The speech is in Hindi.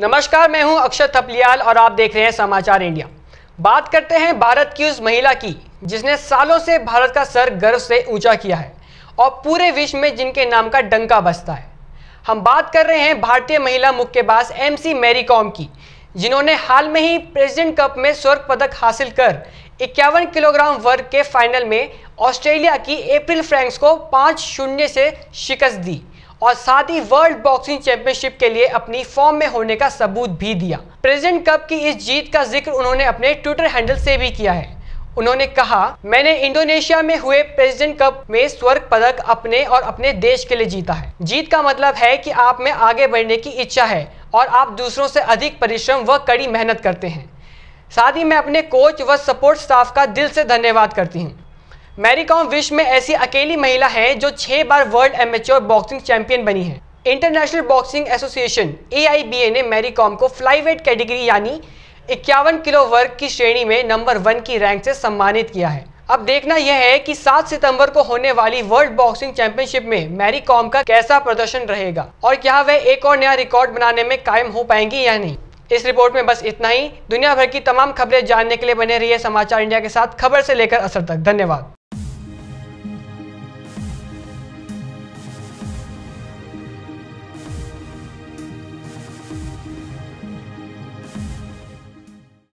नमस्कार मैं हूं अक्षत थपलियाल और आप देख रहे हैं समाचार इंडिया बात करते हैं भारत की उस महिला की जिसने सालों से भारत का सर गर्व से ऊंचा किया है और पूरे विश्व में जिनके नाम का डंका बसता है हम बात कर रहे हैं भारतीय महिला मुक्केबाज एम सी मैरी कॉम की जिन्होंने हाल में ही प्रेसिडेंट कप में स्वर्ण पदक हासिल कर इक्यावन किलोग्राम वर्ग के फाइनल में ऑस्ट्रेलिया की अप्रैल फ्रैंक्स को पाँच शून्य से शिकस्त दी और साथ ही वर्ल्ड बॉक्सिंग चैंपियनशिप के लिए अपनी फॉर्म में होने का सबूत भी दिया प्रेजेंट कप की इस जीत का जिक्र उन्होंने अपने ट्विटर हैंडल से भी किया है उन्होंने कहा मैंने इंडोनेशिया में हुए प्रेसिडेंट कप में स्वर्ग पदक अपने और अपने देश के लिए जीता है जीत का मतलब है कि आप में आगे बढ़ने की इच्छा है और आप दूसरों से अधिक परिश्रम व कड़ी मेहनत करते हैं साथ ही मैं अपने कोच व सपोर्ट स्टाफ का दिल से धन्यवाद करती हूँ मैरी कॉम विश्व में ऐसी अकेली महिला है जो छह बार वर्ल्ड एमेच्योर बॉक्सिंग चैंपियन बनी है इंटरनेशनल बॉक्सिंग एसोसिएशन ए ने मैरी कॉम को फ्लाईवेट कैटेगरी यानी इक्यावन किलो वर्ग की श्रेणी में नंबर वन की रैंक से सम्मानित किया है अब देखना यह है कि 7 सितंबर को होने वाली वर्ल्ड बॉक्सिंग चैंपियनशिप में मैरी कॉम का कैसा प्रदर्शन रहेगा और क्या वह एक और नया रिकॉर्ड बनाने में कायम हो पाएंगी या नहीं इस रिपोर्ट में बस इतना ही दुनिया भर की तमाम खबरें जानने के लिए बने रही समाचार इंडिया के साथ खबर से लेकर असर तक धन्यवाद